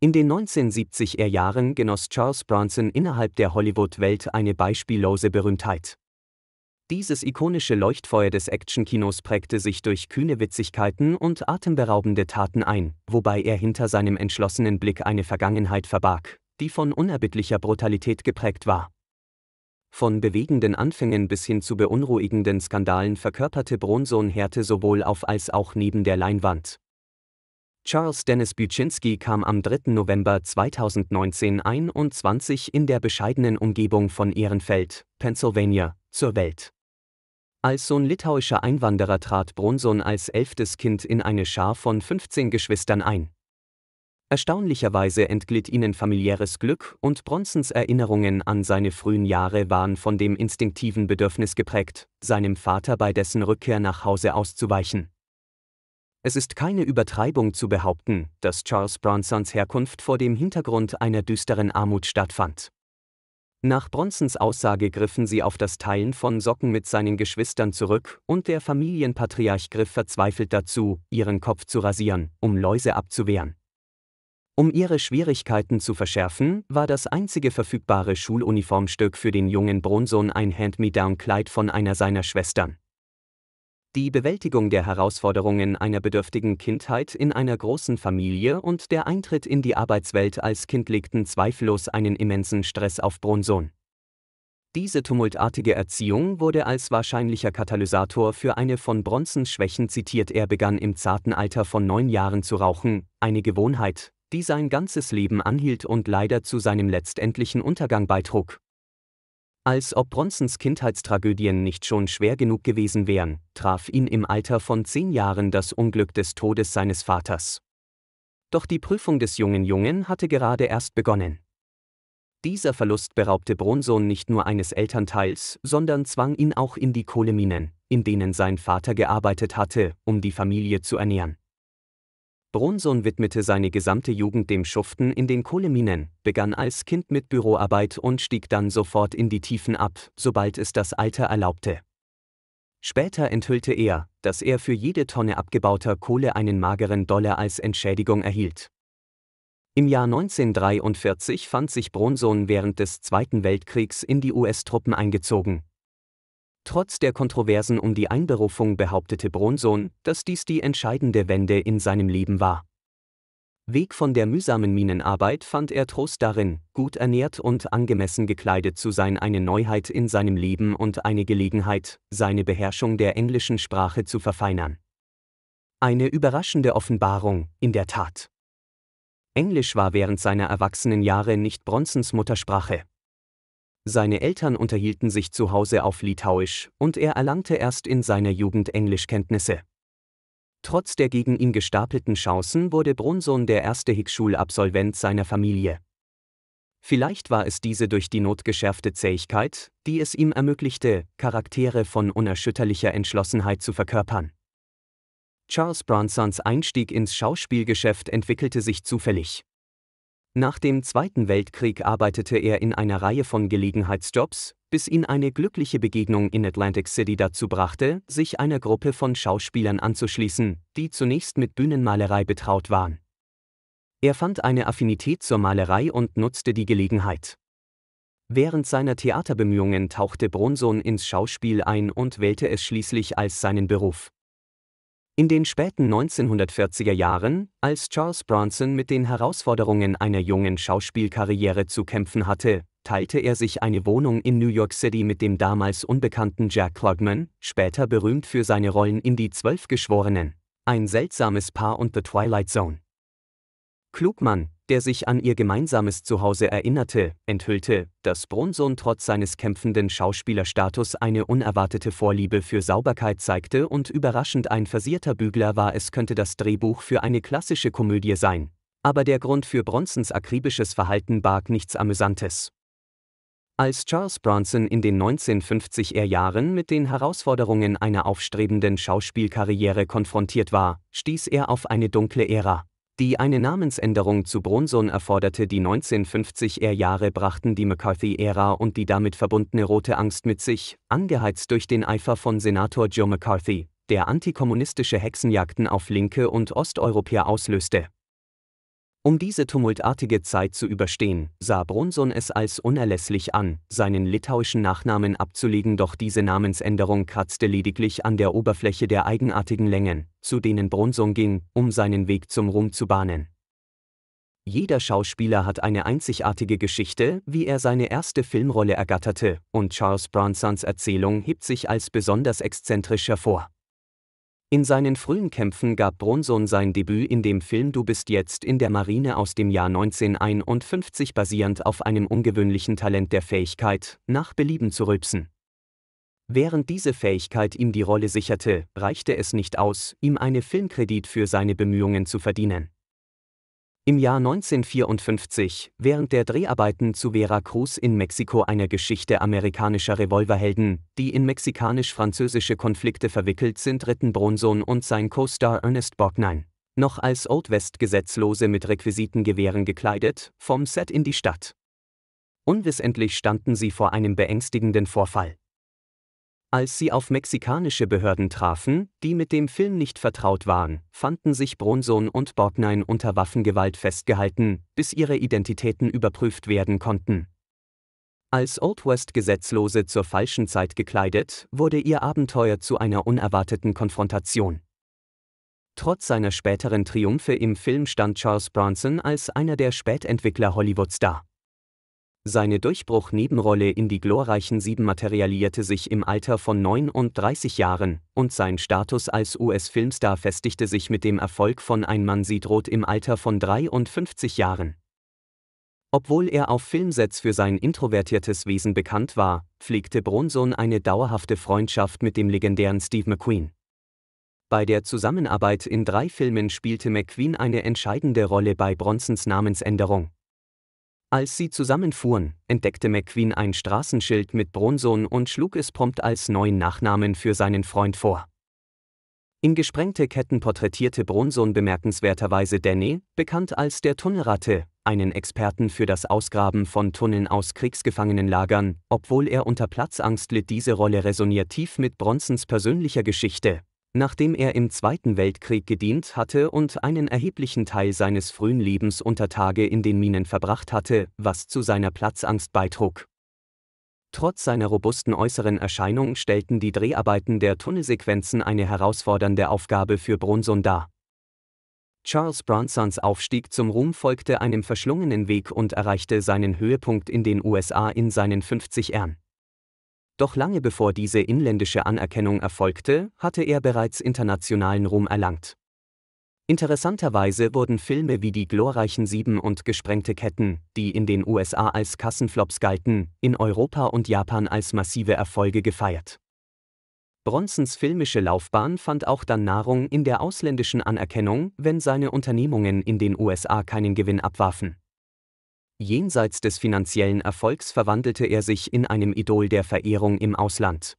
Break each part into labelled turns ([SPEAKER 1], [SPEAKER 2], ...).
[SPEAKER 1] In den 1970er Jahren genoss Charles Bronson innerhalb der Hollywood-Welt eine beispiellose Berühmtheit. Dieses ikonische Leuchtfeuer des Actionkinos prägte sich durch kühne Witzigkeiten und atemberaubende Taten ein, wobei er hinter seinem entschlossenen Blick eine Vergangenheit verbarg, die von unerbittlicher Brutalität geprägt war. Von bewegenden Anfängen bis hin zu beunruhigenden Skandalen verkörperte Bronson Härte sowohl auf als auch neben der Leinwand. Charles Dennis Buczynski kam am 3. November 2019 21 in der bescheidenen Umgebung von Ehrenfeld, Pennsylvania, zur Welt. Als Sohn litauischer Einwanderer trat Bronson als elftes Kind in eine Schar von 15 Geschwistern ein. Erstaunlicherweise entglitt ihnen familiäres Glück und Bronsons Erinnerungen an seine frühen Jahre waren von dem instinktiven Bedürfnis geprägt, seinem Vater bei dessen Rückkehr nach Hause auszuweichen. Es ist keine Übertreibung zu behaupten, dass Charles Bronsons Herkunft vor dem Hintergrund einer düsteren Armut stattfand. Nach Bronsons Aussage griffen sie auf das Teilen von Socken mit seinen Geschwistern zurück und der Familienpatriarch griff verzweifelt dazu, ihren Kopf zu rasieren, um Läuse abzuwehren. Um ihre Schwierigkeiten zu verschärfen, war das einzige verfügbare Schuluniformstück für den jungen Bronson ein Hand-me-down-Kleid von einer seiner Schwestern die Bewältigung der Herausforderungen einer bedürftigen Kindheit in einer großen Familie und der Eintritt in die Arbeitswelt als Kind legten zweifellos einen immensen Stress auf Bronson. Diese tumultartige Erziehung wurde als wahrscheinlicher Katalysator für eine von Bronsons Schwächen zitiert. Er begann im zarten Alter von neun Jahren zu rauchen, eine Gewohnheit, die sein ganzes Leben anhielt und leider zu seinem letztendlichen Untergang beitrug. Als ob Bronsons Kindheitstragödien nicht schon schwer genug gewesen wären, traf ihn im Alter von zehn Jahren das Unglück des Todes seines Vaters. Doch die Prüfung des jungen Jungen hatte gerade erst begonnen. Dieser Verlust beraubte Bronson nicht nur eines Elternteils, sondern zwang ihn auch in die Kohleminen, in denen sein Vater gearbeitet hatte, um die Familie zu ernähren. Bronson widmete seine gesamte Jugend dem Schuften in den Kohleminen, begann als Kind mit Büroarbeit und stieg dann sofort in die Tiefen ab, sobald es das Alter erlaubte. Später enthüllte er, dass er für jede Tonne abgebauter Kohle einen mageren Dollar als Entschädigung erhielt. Im Jahr 1943 fand sich Bronson während des Zweiten Weltkriegs in die US-Truppen eingezogen, Trotz der Kontroversen um die Einberufung behauptete Bronson, dass dies die entscheidende Wende in seinem Leben war. Weg von der mühsamen Minenarbeit fand er Trost darin, gut ernährt und angemessen gekleidet zu sein, eine Neuheit in seinem Leben und eine Gelegenheit, seine Beherrschung der englischen Sprache zu verfeinern. Eine überraschende Offenbarung, in der Tat. Englisch war während seiner Erwachsenenjahre nicht Bronsons Muttersprache, seine Eltern unterhielten sich zu Hause auf Litauisch und er erlangte erst in seiner Jugend Englischkenntnisse. Trotz der gegen ihn gestapelten Chancen wurde Brunson der erste Hickschulabsolvent seiner Familie. Vielleicht war es diese durch die Not geschärfte Zähigkeit, die es ihm ermöglichte, Charaktere von unerschütterlicher Entschlossenheit zu verkörpern. Charles Bronsons Einstieg ins Schauspielgeschäft entwickelte sich zufällig. Nach dem Zweiten Weltkrieg arbeitete er in einer Reihe von Gelegenheitsjobs, bis ihn eine glückliche Begegnung in Atlantic City dazu brachte, sich einer Gruppe von Schauspielern anzuschließen, die zunächst mit Bühnenmalerei betraut waren. Er fand eine Affinität zur Malerei und nutzte die Gelegenheit. Während seiner Theaterbemühungen tauchte Bronson ins Schauspiel ein und wählte es schließlich als seinen Beruf. In den späten 1940er Jahren, als Charles Bronson mit den Herausforderungen einer jungen Schauspielkarriere zu kämpfen hatte, teilte er sich eine Wohnung in New York City mit dem damals unbekannten Jack Klugman, später berühmt für seine Rollen in Die Zwölf Geschworenen, ein seltsames Paar und The Twilight Zone. Klugmann, der sich an ihr gemeinsames Zuhause erinnerte, enthüllte, dass Bronson trotz seines kämpfenden Schauspielerstatus eine unerwartete Vorliebe für Sauberkeit zeigte und überraschend ein versierter Bügler war, es könnte das Drehbuch für eine klassische Komödie sein. Aber der Grund für Bronsons akribisches Verhalten barg nichts Amüsantes. Als Charles Bronson in den 1950er Jahren mit den Herausforderungen einer aufstrebenden Schauspielkarriere konfrontiert war, stieß er auf eine dunkle Ära. Die eine Namensänderung zu Bronson erforderte, die 1950er Jahre brachten die McCarthy-Ära und die damit verbundene rote Angst mit sich, angeheizt durch den Eifer von Senator Joe McCarthy, der antikommunistische Hexenjagden auf Linke und Osteuropäer auslöste. Um diese tumultartige Zeit zu überstehen, sah Bronson es als unerlässlich an, seinen litauischen Nachnamen abzulegen, doch diese Namensänderung kratzte lediglich an der Oberfläche der eigenartigen Längen, zu denen Bronson ging, um seinen Weg zum Ruhm zu bahnen. Jeder Schauspieler hat eine einzigartige Geschichte, wie er seine erste Filmrolle ergatterte, und Charles Bronsons Erzählung hebt sich als besonders exzentrisch hervor. In seinen frühen Kämpfen gab Bronson sein Debüt in dem Film Du bist jetzt in der Marine aus dem Jahr 1951 basierend auf einem ungewöhnlichen Talent der Fähigkeit, nach Belieben zu rülpsen. Während diese Fähigkeit ihm die Rolle sicherte, reichte es nicht aus, ihm einen Filmkredit für seine Bemühungen zu verdienen. Im Jahr 1954, während der Dreharbeiten zu Veracruz in Mexiko eine Geschichte amerikanischer Revolverhelden, die in mexikanisch-französische Konflikte verwickelt sind, ritten Bronson und sein Co-Star Ernest Borgnine, noch als Old West Gesetzlose mit Requisitengewehren gekleidet, vom Set in die Stadt. Unwissentlich standen sie vor einem beängstigenden Vorfall. Als sie auf mexikanische Behörden trafen, die mit dem Film nicht vertraut waren, fanden sich Bronson und Borgnine unter Waffengewalt festgehalten, bis ihre Identitäten überprüft werden konnten. Als Old West-Gesetzlose zur falschen Zeit gekleidet, wurde ihr Abenteuer zu einer unerwarteten Konfrontation. Trotz seiner späteren Triumphe im Film stand Charles Bronson als einer der Spätentwickler Hollywoods da. Seine Durchbruch-Nebenrolle in Die glorreichen Sieben materialierte sich im Alter von 39 Jahren, und sein Status als US-Filmstar festigte sich mit dem Erfolg von Ein Mann sieht rot im Alter von 53 Jahren. Obwohl er auf Filmsets für sein introvertiertes Wesen bekannt war, pflegte Bronson eine dauerhafte Freundschaft mit dem legendären Steve McQueen. Bei der Zusammenarbeit in drei Filmen spielte McQueen eine entscheidende Rolle bei Bronsons Namensänderung. Als sie zusammenfuhren, entdeckte McQueen ein Straßenschild mit Bronson und schlug es prompt als neuen Nachnamen für seinen Freund vor. In Gesprengte Ketten porträtierte Bronson bemerkenswerterweise Danny, bekannt als der Tunnelratte, einen Experten für das Ausgraben von Tunneln aus Kriegsgefangenenlagern, obwohl er unter Platzangst litt. Diese Rolle resoniert tief mit Bronsons persönlicher Geschichte, nachdem er im Zweiten Weltkrieg gedient hatte und einen erheblichen Teil seines frühen Lebens unter Tage in den Minen verbracht hatte, was zu seiner Platzangst beitrug. Trotz seiner robusten äußeren Erscheinung stellten die Dreharbeiten der Tunnelsequenzen eine herausfordernde Aufgabe für Bronson dar. Charles Bronsons Aufstieg zum Ruhm folgte einem verschlungenen Weg und erreichte seinen Höhepunkt in den USA in seinen 50 Jahren doch lange bevor diese inländische Anerkennung erfolgte, hatte er bereits internationalen Ruhm erlangt. Interessanterweise wurden Filme wie Die glorreichen Sieben und Gesprengte Ketten, die in den USA als Kassenflops galten, in Europa und Japan als massive Erfolge gefeiert. Bronsons filmische Laufbahn fand auch dann Nahrung in der ausländischen Anerkennung, wenn seine Unternehmungen in den USA keinen Gewinn abwarfen. Jenseits des finanziellen Erfolgs verwandelte er sich in einem Idol der Verehrung im Ausland.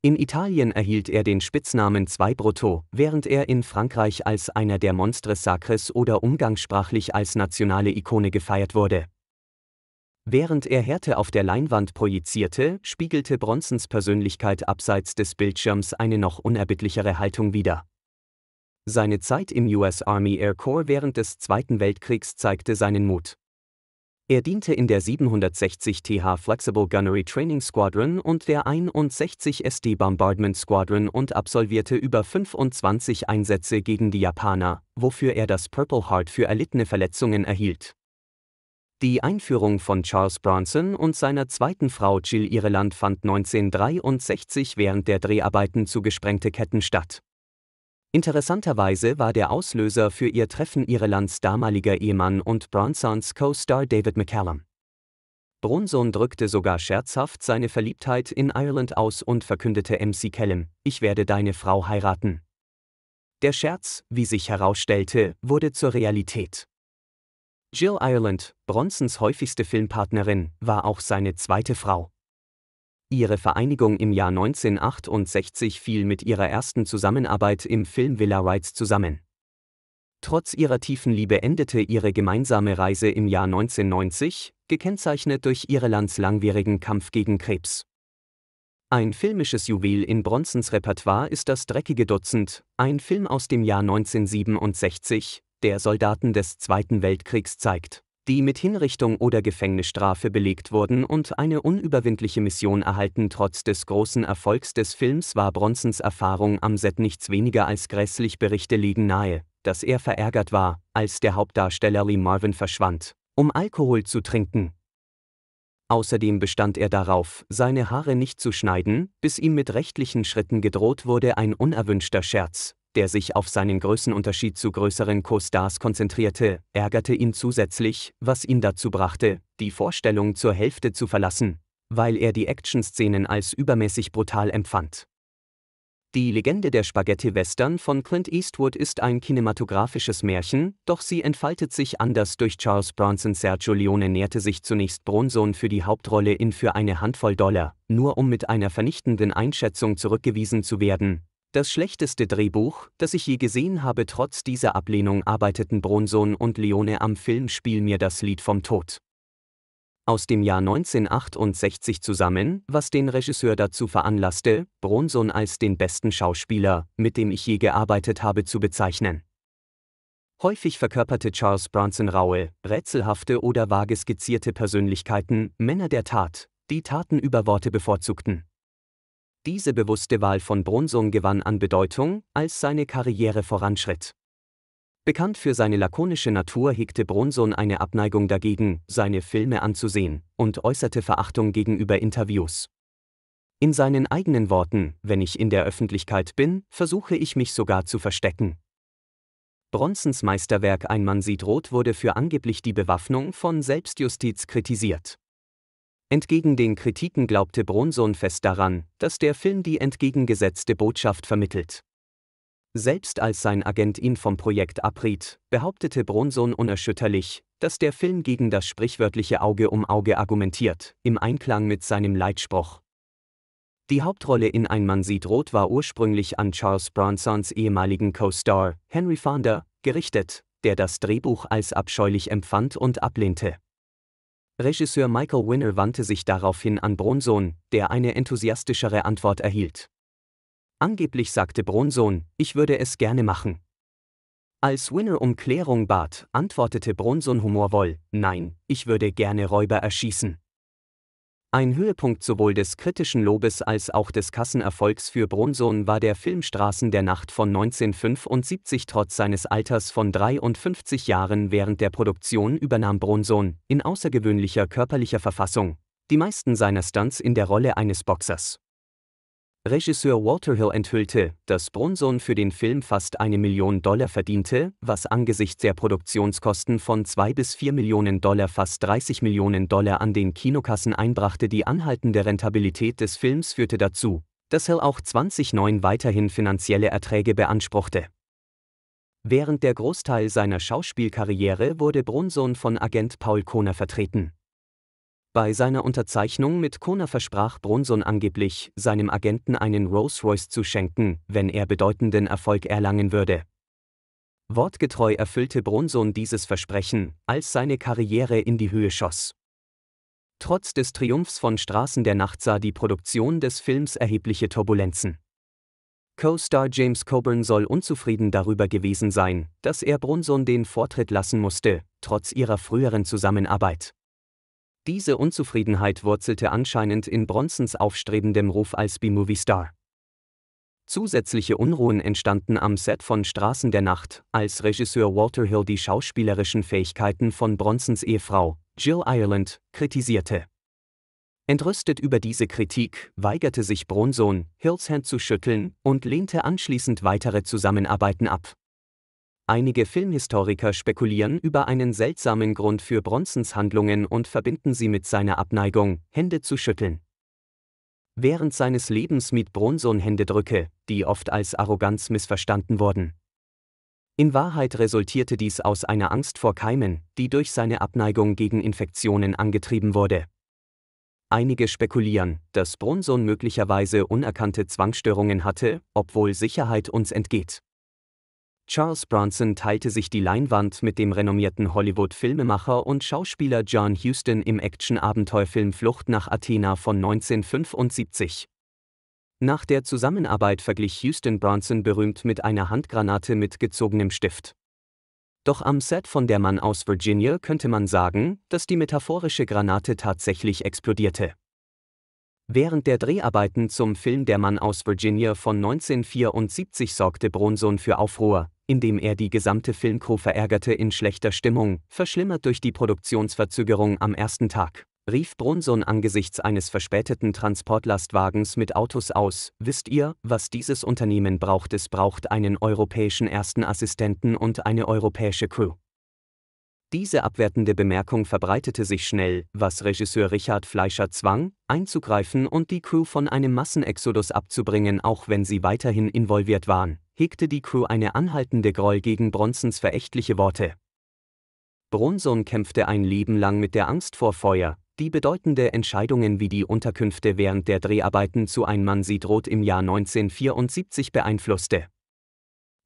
[SPEAKER 1] In Italien erhielt er den Spitznamen Zwei Brutto, während er in Frankreich als einer der Monstres Sacres oder umgangssprachlich als nationale Ikone gefeiert wurde. Während er Härte auf der Leinwand projizierte, spiegelte Bronsons Persönlichkeit abseits des Bildschirms eine noch unerbittlichere Haltung wider. Seine Zeit im US Army Air Corps während des Zweiten Weltkriegs zeigte seinen Mut. Er diente in der 760 TH Flexible Gunnery Training Squadron und der 61 st Bombardment Squadron und absolvierte über 25 Einsätze gegen die Japaner, wofür er das Purple Heart für erlittene Verletzungen erhielt. Die Einführung von Charles Bronson und seiner zweiten Frau Jill Ireland fand 1963 während der Dreharbeiten zu Gesprengte Ketten statt Interessanterweise war der Auslöser für ihr Treffen Irlands damaliger Ehemann und Bronsons Co-Star David McCallum. Bronson drückte sogar scherzhaft seine Verliebtheit in Ireland aus und verkündete MC Callum, ich werde deine Frau heiraten. Der Scherz, wie sich herausstellte, wurde zur Realität. Jill Ireland, Bronsons häufigste Filmpartnerin, war auch seine zweite Frau. Ihre Vereinigung im Jahr 1968 fiel mit ihrer ersten Zusammenarbeit im Film Villa Rides zusammen. Trotz ihrer tiefen Liebe endete ihre gemeinsame Reise im Jahr 1990, gekennzeichnet durch Irlands langwierigen Kampf gegen Krebs. Ein filmisches Juwel in Bronsons Repertoire ist das Dreckige Dutzend, ein Film aus dem Jahr 1967, der Soldaten des Zweiten Weltkriegs zeigt die mit Hinrichtung oder Gefängnisstrafe belegt wurden und eine unüberwindliche Mission erhalten. Trotz des großen Erfolgs des Films war Bronsons Erfahrung am Set nichts weniger als grässlich. Berichte liegen nahe, dass er verärgert war, als der Hauptdarsteller Lee Marvin verschwand, um Alkohol zu trinken. Außerdem bestand er darauf, seine Haare nicht zu schneiden, bis ihm mit rechtlichen Schritten gedroht wurde ein unerwünschter Scherz, der sich auf seinen Größenunterschied zu größeren Co-Stars konzentrierte, ärgerte ihn zusätzlich, was ihn dazu brachte, die Vorstellung zur Hälfte zu verlassen, weil er die Actionszenen als übermäßig brutal empfand. Die Legende der Spaghetti-Western von Clint Eastwood ist ein kinematografisches Märchen, doch sie entfaltet sich anders durch Charles Bronson. Sergio Leone näherte sich zunächst Bronson für die Hauptrolle in Für eine Handvoll Dollar, nur um mit einer vernichtenden Einschätzung zurückgewiesen zu werden, das schlechteste Drehbuch, das ich je gesehen habe. Trotz dieser Ablehnung arbeiteten Bronson und Leone am Film Spiel mir das Lied vom Tod aus dem Jahr 1968 zusammen, was den Regisseur dazu veranlasste, Bronson als den besten Schauspieler, mit dem ich je gearbeitet habe, zu bezeichnen. Häufig verkörperte Charles Bronson raue, rätselhafte oder vage skizzierte Persönlichkeiten, Männer der Tat, die Taten über Worte bevorzugten. Diese bewusste Wahl von Brunson gewann an Bedeutung, als seine Karriere voranschritt. Bekannt für seine lakonische Natur hegte Brunson eine Abneigung dagegen, seine Filme anzusehen, und äußerte Verachtung gegenüber Interviews. In seinen eigenen Worten, wenn ich in der Öffentlichkeit bin, versuche ich mich sogar zu verstecken. Bronsons Meisterwerk Ein Mann sieht rot wurde für angeblich die Bewaffnung von Selbstjustiz kritisiert. Entgegen den Kritiken glaubte Bronson fest daran, dass der Film die entgegengesetzte Botschaft vermittelt. Selbst als sein Agent ihn vom Projekt abriet, behauptete Bronson unerschütterlich, dass der Film gegen das sprichwörtliche Auge um Auge argumentiert, im Einklang mit seinem Leitspruch. Die Hauptrolle in Ein Mann sieht rot war ursprünglich an Charles Bronsons ehemaligen Co-Star, Henry Fonda, gerichtet, der das Drehbuch als abscheulich empfand und ablehnte. Regisseur Michael Winner wandte sich daraufhin an Bronson, der eine enthusiastischere Antwort erhielt. Angeblich sagte Bronson, ich würde es gerne machen. Als Winner um Klärung bat, antwortete Bronson humorvoll, nein, ich würde gerne Räuber erschießen. Ein Höhepunkt sowohl des kritischen Lobes als auch des Kassenerfolgs für Bronson war der Film Straßen der Nacht von 1975. Trotz seines Alters von 53 Jahren während der Produktion übernahm Bronson, in außergewöhnlicher körperlicher Verfassung, die meisten seiner Stunts in der Rolle eines Boxers Regisseur Walter Hill enthüllte, dass Brunson für den Film fast eine Million Dollar verdiente, was angesichts der Produktionskosten von 2 bis 4 Millionen Dollar fast 30 Millionen Dollar an den Kinokassen einbrachte. Die anhaltende Rentabilität des Films führte dazu, dass Hill auch 2009 weiterhin finanzielle Erträge beanspruchte. Während der Großteil seiner Schauspielkarriere wurde Brunson von Agent Paul Kohner vertreten. Bei seiner Unterzeichnung mit Kona versprach Bronson angeblich, seinem Agenten einen Rolls-Royce zu schenken, wenn er bedeutenden Erfolg erlangen würde. Wortgetreu erfüllte Bronson dieses Versprechen, als seine Karriere in die Höhe schoss. Trotz des Triumphs von Straßen der Nacht sah die Produktion des Films erhebliche Turbulenzen. Co-Star James Coburn soll unzufrieden darüber gewesen sein, dass er Bronson den Vortritt lassen musste, trotz ihrer früheren Zusammenarbeit. Diese Unzufriedenheit wurzelte anscheinend in Bronsons aufstrebendem Ruf als B-Movie-Star. Zusätzliche Unruhen entstanden am Set von Straßen der Nacht, als Regisseur Walter Hill die schauspielerischen Fähigkeiten von Bronsons Ehefrau, Jill Ireland, kritisierte. Entrüstet über diese Kritik weigerte sich Bronson, Hills Hand zu schütteln und lehnte anschließend weitere Zusammenarbeiten ab. Einige Filmhistoriker spekulieren über einen seltsamen Grund für Bronsons Handlungen und verbinden sie mit seiner Abneigung, Hände zu schütteln. Während seines Lebens mied Bronson Händedrücke, die oft als Arroganz missverstanden wurden. In Wahrheit resultierte dies aus einer Angst vor Keimen, die durch seine Abneigung gegen Infektionen angetrieben wurde. Einige spekulieren, dass Bronson möglicherweise unerkannte Zwangsstörungen hatte, obwohl Sicherheit uns entgeht. Charles Bronson teilte sich die Leinwand mit dem renommierten Hollywood-Filmemacher und Schauspieler John Huston im Action-Abenteuerfilm Flucht nach Athena von 1975. Nach der Zusammenarbeit verglich Houston Bronson berühmt mit einer Handgranate mit gezogenem Stift. Doch am Set von Der Mann aus Virginia könnte man sagen, dass die metaphorische Granate tatsächlich explodierte. Während der Dreharbeiten zum Film Der Mann aus Virginia von 1974 sorgte Bronson für Aufruhr, indem er die gesamte Filmcrew verärgerte in schlechter Stimmung, verschlimmert durch die Produktionsverzögerung am ersten Tag. Rief Bronson angesichts eines verspäteten Transportlastwagens mit Autos aus, wisst ihr, was dieses Unternehmen braucht? Es braucht einen europäischen ersten Assistenten und eine europäische Crew. Diese abwertende Bemerkung verbreitete sich schnell, was Regisseur Richard Fleischer zwang, einzugreifen und die Crew von einem Massenexodus abzubringen, auch wenn sie weiterhin involviert waren, hegte die Crew eine anhaltende Groll gegen Bronsons verächtliche Worte. Bronson kämpfte ein Leben lang mit der Angst vor Feuer, die bedeutende Entscheidungen wie die Unterkünfte während der Dreharbeiten zu Ein Mann sieht rot im Jahr 1974 beeinflusste.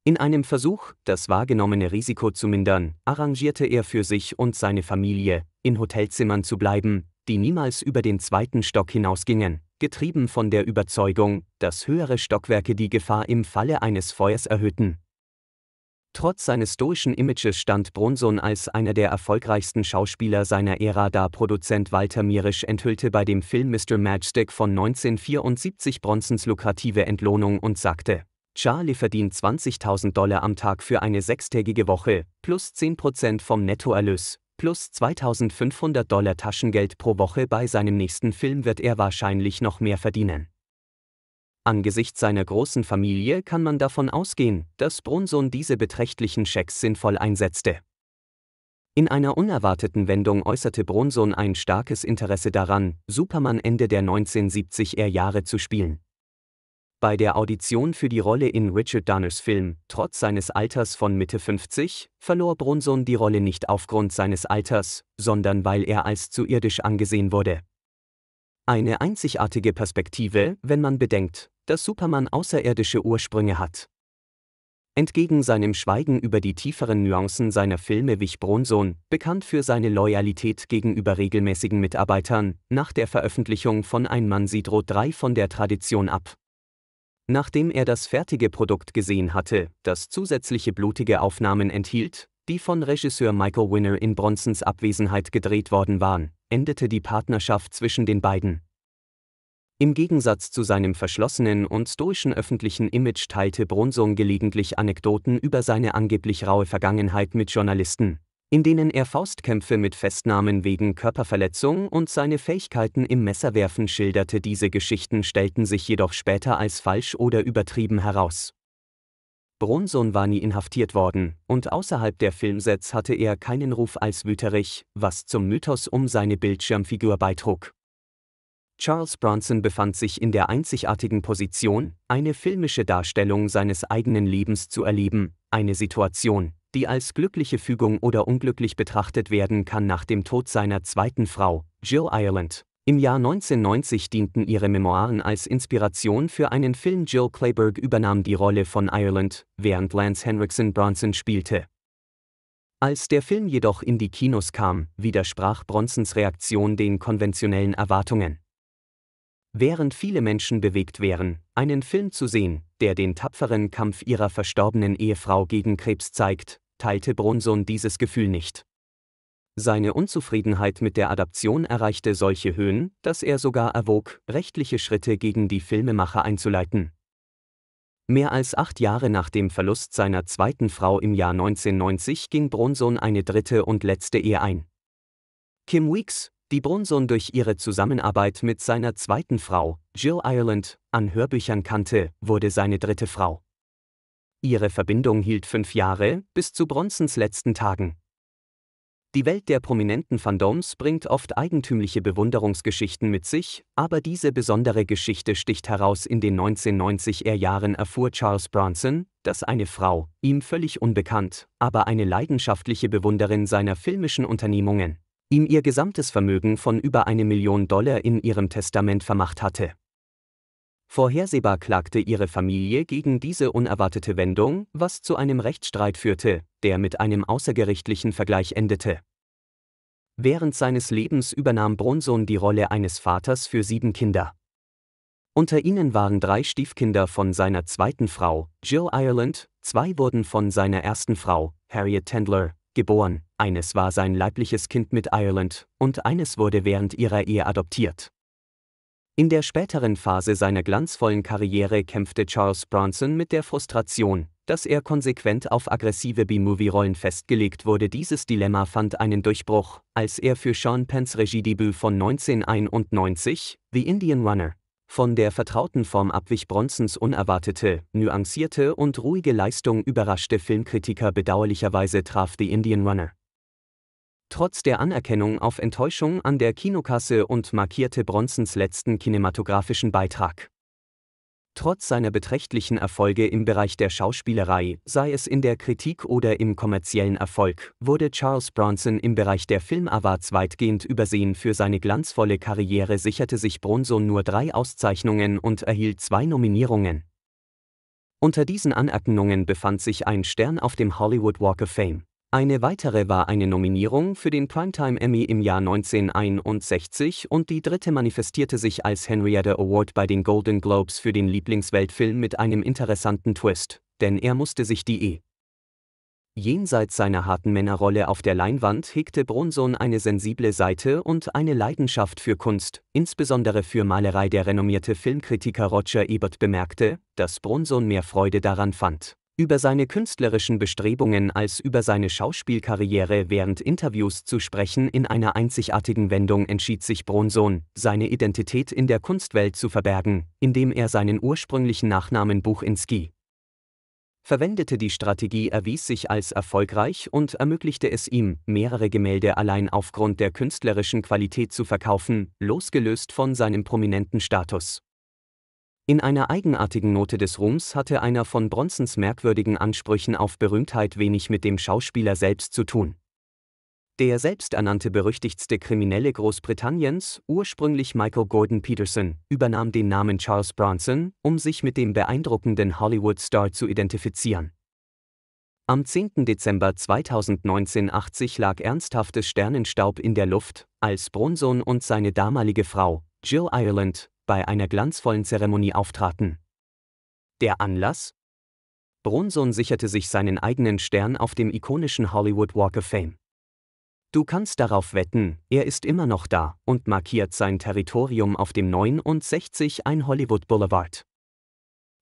[SPEAKER 1] In einem Versuch, das wahrgenommene Risiko zu mindern, arrangierte er für sich und seine Familie, in Hotelzimmern zu bleiben, die niemals über den zweiten Stock hinausgingen, getrieben von der Überzeugung, dass höhere Stockwerke die Gefahr im Falle eines Feuers erhöhten. Trotz seines stoischen Images stand Bronson als einer der erfolgreichsten Schauspieler seiner Ära da. Produzent Walter Mierisch enthüllte bei dem Film Mr. Matchstick von 1974 Bronsons lukrative Entlohnung und sagte, Charlie verdient 20.000 Dollar am Tag für eine sechstägige Woche, plus 10% vom Nettoerlös, plus 2.500 Dollar Taschengeld pro Woche. Bei seinem nächsten Film wird er wahrscheinlich noch mehr verdienen. Angesichts seiner großen Familie kann man davon ausgehen, dass Brunson diese beträchtlichen Schecks sinnvoll einsetzte. In einer unerwarteten Wendung äußerte Brunson ein starkes Interesse daran, Superman Ende der 1970er Jahre zu spielen. Bei der Audition für die Rolle in Richard Dunners Film, trotz seines Alters von Mitte 50, verlor Brunson die Rolle nicht aufgrund seines Alters, sondern weil er als zu irdisch angesehen wurde. Eine einzigartige Perspektive, wenn man bedenkt, dass Superman außerirdische Ursprünge hat. Entgegen seinem Schweigen über die tieferen Nuancen seiner Filme wich Bronson, bekannt für seine Loyalität gegenüber regelmäßigen Mitarbeitern, nach der Veröffentlichung von Ein Mann sieht Rot 3 von der Tradition ab. Nachdem er das fertige Produkt gesehen hatte, das zusätzliche blutige Aufnahmen enthielt, die von Regisseur Michael Winner in Bronsons Abwesenheit gedreht worden waren, endete die Partnerschaft zwischen den beiden. Im Gegensatz zu seinem verschlossenen und stoischen öffentlichen Image teilte Bronson gelegentlich Anekdoten über seine angeblich raue Vergangenheit mit Journalisten, in denen er Faustkämpfe mit Festnahmen wegen Körperverletzung und seine Fähigkeiten im Messerwerfen schilderte. Diese Geschichten stellten sich jedoch später als falsch oder übertrieben heraus. Bronson war nie inhaftiert worden, und außerhalb der Filmsets hatte er keinen Ruf als Wüterich, was zum Mythos um seine Bildschirmfigur beitrug. Charles Bronson befand sich in der einzigartigen Position, eine filmische Darstellung seines eigenen Lebens zu erleben, eine Situation, die als glückliche Fügung oder unglücklich betrachtet werden kann nach dem Tod seiner zweiten Frau, Jill Ireland. Im Jahr 1990 dienten ihre Memoiren als Inspiration für einen Film. Jill Clayburgh übernahm die Rolle von Ireland, während Lance Henriksen Bronson spielte. Als der Film jedoch in die Kinos kam, widersprach Bronsons Reaktion den konventionellen Erwartungen. Während viele Menschen bewegt wären, einen Film zu sehen, der den tapferen Kampf ihrer verstorbenen Ehefrau gegen Krebs zeigt, teilte Brunson dieses Gefühl nicht. Seine Unzufriedenheit mit der Adaption erreichte solche Höhen, dass er sogar erwog, rechtliche Schritte gegen die Filmemacher einzuleiten. Mehr als acht Jahre nach dem Verlust seiner zweiten Frau im Jahr 1990 ging Bronson eine dritte und letzte Ehe ein. Kim Weeks, die Bronson durch ihre Zusammenarbeit mit seiner zweiten Frau, Jill Ireland, an Hörbüchern kannte, wurde seine dritte Frau. Ihre Verbindung hielt fünf Jahre, bis zu Bronsons letzten Tagen. Die Welt der prominenten Fandoms bringt oft eigentümliche Bewunderungsgeschichten mit sich, aber diese besondere Geschichte sticht heraus. In den 1990er Jahren erfuhr Charles Bronson, dass eine Frau, ihm völlig unbekannt, aber eine leidenschaftliche Bewunderin seiner filmischen Unternehmungen, ihm ihr gesamtes Vermögen von über eine Million Dollar in ihrem Testament vermacht hatte. Vorhersehbar klagte ihre Familie gegen diese unerwartete Wendung, was zu einem Rechtsstreit führte, der mit einem außergerichtlichen Vergleich endete. Während seines Lebens übernahm Bronson die Rolle eines Vaters für sieben Kinder. Unter ihnen waren drei Stiefkinder von seiner zweiten Frau, Jill Ireland, zwei wurden von seiner ersten Frau, Harriet Tandler, geboren, eines war sein leibliches Kind mit Ireland, und eines wurde während ihrer Ehe adoptiert. In der späteren Phase seiner glanzvollen Karriere kämpfte Charles Bronson mit der Frustration, dass er konsequent auf aggressive B-Movie-Rollen festgelegt wurde. Dieses Dilemma fand einen Durchbruch, als er für Sean Penns Regiedebüt von 1991, The Indian Runner, von der vertrauten Form abwich Bronsons unerwartete, nuancierte und ruhige Leistung überraschte Filmkritiker bedauerlicherweise traf The Indian Runner trotz der Anerkennung auf Enttäuschung an der Kinokasse und markierte Bronsons letzten kinematografischen Beitrag. Trotz seiner beträchtlichen Erfolge im Bereich der Schauspielerei, sei es in der Kritik oder im kommerziellen Erfolg, wurde Charles Bronson im Bereich der Filmawards weitgehend übersehen. Für seine glanzvolle Karriere sicherte sich Bronson nur drei Auszeichnungen und erhielt zwei Nominierungen. Unter diesen Anerkennungen befand sich ein Stern auf dem Hollywood Walk of Fame. Eine weitere war eine Nominierung für den Primetime Emmy im Jahr 1961 und die dritte manifestierte sich als Henrietta Award bei den Golden Globes für den Lieblingsweltfilm mit einem interessanten Twist, denn er musste sich die E. Jenseits seiner harten Männerrolle auf der Leinwand hegte Brunson eine sensible Seite und eine Leidenschaft für Kunst, insbesondere für Malerei. Der renommierte Filmkritiker Roger Ebert bemerkte, dass Brunson mehr Freude daran fand, über seine künstlerischen Bestrebungen als über seine Schauspielkarriere während Interviews zu sprechen. In einer einzigartigen Wendung entschied sich Bronson, seine Identität in der Kunstwelt zu verbergen, indem er seinen ursprünglichen Nachnamen Buchinski verwendete. Die Strategie erwies sich als erfolgreich und ermöglichte es ihm, mehrere Gemälde allein aufgrund der künstlerischen Qualität zu verkaufen, losgelöst von seinem prominenten Status. In einer eigenartigen Note des Ruhms hatte einer von Bronsons merkwürdigen Ansprüchen auf Berühmtheit wenig mit dem Schauspieler selbst zu tun. Der selbsternannte berüchtigtste Kriminelle Großbritanniens, ursprünglich Michael Gordon Peterson, übernahm den Namen Charles Bronson, um sich mit dem beeindruckenden Hollywood-Star zu identifizieren. Am 10. Dezember 2019 lag ernsthaftes Sternenstaub in der Luft, als Bronson und seine damalige Frau, Jill Ireland, bei einer glanzvollen Zeremonie auftraten. Der Anlass? Bronson sicherte sich seinen eigenen Stern auf dem ikonischen Hollywood Walk of Fame. Du kannst darauf wetten, er ist immer noch da und markiert sein Territorium auf dem 69 ein Hollywood Boulevard.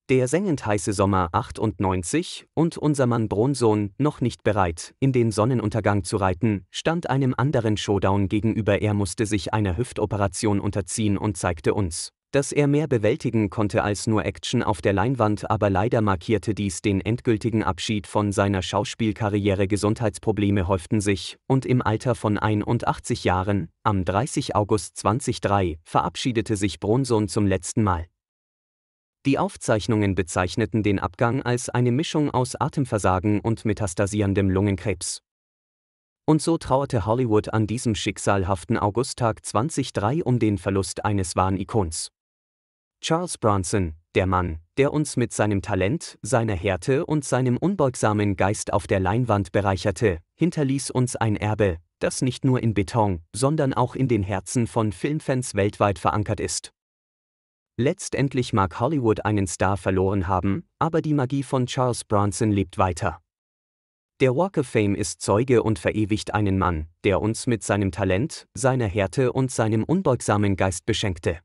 [SPEAKER 1] Der sengend heiße Sommer 98 und unser Mann Bronsohn, noch nicht bereit, in den Sonnenuntergang zu reiten, stand einem anderen Showdown gegenüber. Er musste sich einer Hüftoperation unterziehen und zeigte uns, dass er mehr bewältigen konnte als nur Action auf der Leinwand, aber leider markierte dies den endgültigen Abschied von seiner Schauspielkarriere. Gesundheitsprobleme häuften sich, und im Alter von 81 Jahren, am 30 August 2003, verabschiedete sich Bronsohn zum letzten Mal. Die Aufzeichnungen bezeichneten den Abgang als eine Mischung aus Atemversagen und metastasierendem Lungenkrebs. Und so trauerte Hollywood an diesem schicksalhaften Augusttag 2003 um den Verlust eines wahren Ikons. Charles Bronson, der Mann, der uns mit seinem Talent, seiner Härte und seinem unbeugsamen Geist auf der Leinwand bereicherte, hinterließ uns ein Erbe, das nicht nur in Beton, sondern auch in den Herzen von Filmfans weltweit verankert ist. Letztendlich mag Hollywood einen Star verloren haben, aber die Magie von Charles Bronson lebt weiter. Der Walk of Fame ist Zeuge und verewigt einen Mann, der uns mit seinem Talent, seiner Härte und seinem unbeugsamen Geist beschenkte.